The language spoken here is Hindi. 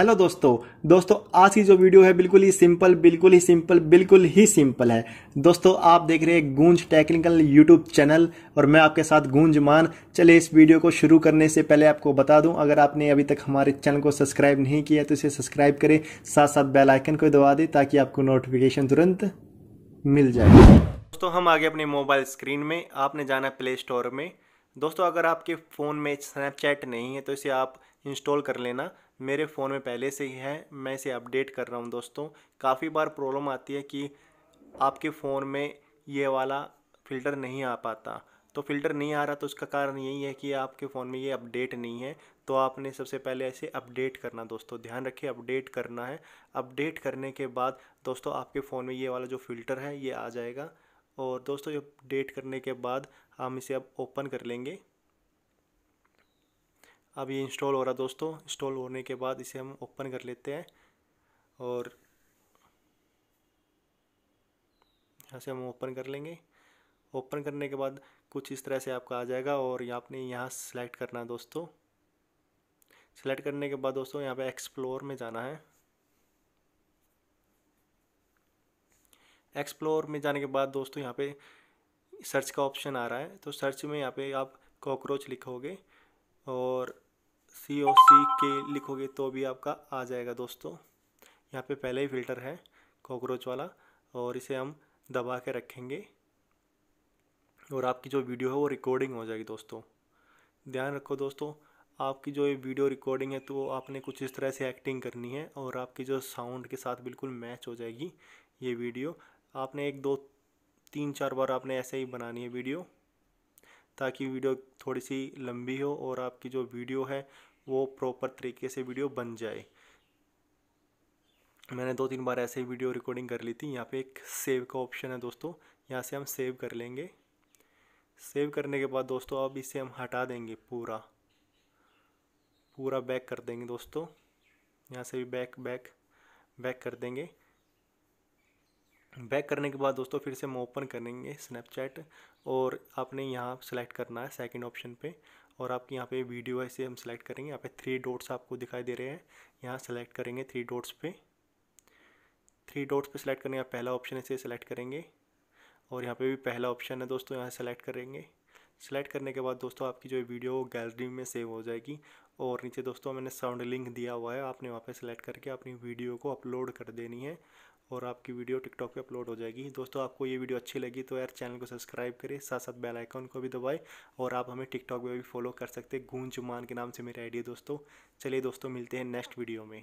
हेलो दोस्तों दोस्तों आज की जो वीडियो है बिल्कुल ही सिंपल बिल्कुल ही सिंपल बिल्कुल ही सिंपल है दोस्तों आप देख रहे हैं गूंज टेक्निकल यूट्यूब चैनल और मैं आपके साथ गूंज मान चले इस वीडियो को शुरू करने से पहले आपको बता दूं अगर आपने अभी तक हमारे चैनल को सब्सक्राइब नहीं किया तो इसे सब्सक्राइब करें साथ साथ बेलाइकन को दबा दें ताकि आपको नोटिफिकेशन तुरंत मिल जाए दोस्तों हम आगे अपने मोबाइल स्क्रीन में आपने जाना प्ले स्टोर में दोस्तों अगर आपके फ़ोन में स्नैपचैट नहीं है तो इसे आप इंस्टॉल कर लेना मेरे फ़ोन में पहले से ही है मैं इसे अपडेट कर रहा हूँ दोस्तों काफ़ी बार प्रॉब्लम आती है कि आपके फ़ोन में ये वाला फ़िल्टर नहीं आ पाता तो फ़िल्टर नहीं आ रहा तो उसका कारण यही है कि आपके फ़ोन में ये अपडेट नहीं है तो आपने सबसे पहले ऐसे अपडेट करना दोस्तों ध्यान रखिए अपडेट करना है अपडेट करने के बाद दोस्तों आपके फ़ोन में ये वाला जो फ़िल्टर है ये आ जाएगा और दोस्तों अपडेट करने के बाद हम इसे अब ओपन कर लेंगे अब ये इंस्टॉल हो रहा दोस्तों इंस्टॉल होने के बाद इसे हम ओपन कर लेते हैं और यहाँ से हम ओपन कर लेंगे ओपन करने के बाद कुछ इस तरह से आपका आ जाएगा और यहाँ आपने यहाँ सेलेक्ट करना है दोस्तों सेलेक्ट करने के बाद दोस्तों यहाँ पे एक्सप्लोर में जाना है एक्सप्लोर में जाने के बाद दोस्तों यहाँ पे सर्च का ऑप्शन आ रहा है तो सर्च में यहाँ पे आप कॉकरोच लिखोगे और सी ओ सी के लिखोगे तो भी आपका आ जाएगा दोस्तों यहाँ पे पहले ही फिल्टर है कॉकरोच वाला और इसे हम दबा के रखेंगे और आपकी जो वीडियो है वो रिकॉर्डिंग हो जाएगी दोस्तों ध्यान रखो दोस्तों आपकी जो ये वीडियो रिकॉर्डिंग है तो आपने कुछ इस तरह से एक्टिंग करनी है और आपकी जो साउंड के साथ बिल्कुल मैच हो जाएगी ये वीडियो आपने एक दो तीन चार बार आपने ऐसे ही बनानी है वीडियो ताकि वीडियो थोड़ी सी लंबी हो और आपकी जो वीडियो है वो प्रॉपर तरीके से वीडियो बन जाए मैंने दो तीन बार ऐसे ही वीडियो रिकॉर्डिंग कर ली थी यहाँ पे एक सेव का ऑप्शन है दोस्तों यहाँ से हम सेव कर लेंगे सेव करने के बाद दोस्तों अब इसे हम हटा देंगे पूरा पूरा बैक कर देंगे दोस्तों यहाँ से भी बैक बैक बैक कर देंगे बैक करने के बाद दोस्तों फिर से हम ओपन करेंगे स्नैपचैट और आपने यहाँ सेलेक्ट करना है सेकंड ऑप्शन पे और आपकी यहाँ पे वीडियो है इसे हम सेलेक्ट करेंगे यहाँ पे थ्री डॉट्स आपको दिखाई दे रहे हैं यहाँ सेलेक्ट करेंगे थ्री डॉट्स पे थ्री डॉट्स पे सेलेक्ट करेंगे पहला ऑप्शन इसे सेलेक्ट करेंगे और यहाँ पे भी पहला ऑप्शन है दोस्तों यहाँ सेलेक्ट करेंगे सेलेक्ट करने के बाद दोस्तों आपकी जो वीडियो गैलरी में सेव हो जाएगी और नीचे दोस्तों मैंने साउंड लिंक दिया हुआ है आपने वहाँ पर सेलेक्ट करके अपनी वीडियो को अपलोड कर देनी है और आपकी वीडियो टिकटॉक पे अपलोड हो जाएगी दोस्तों आपको ये वीडियो अच्छी लगी तो यार चैनल को सब्सक्राइब करें साथ साथ बेल आइकन को भी दबाएं और आप हमें टिकटॉक पे भी फॉलो कर सकते हैं गूंज मान के नाम से मेरा आइडिया दोस्तों चलिए दोस्तों मिलते हैं नेक्स्ट वीडियो में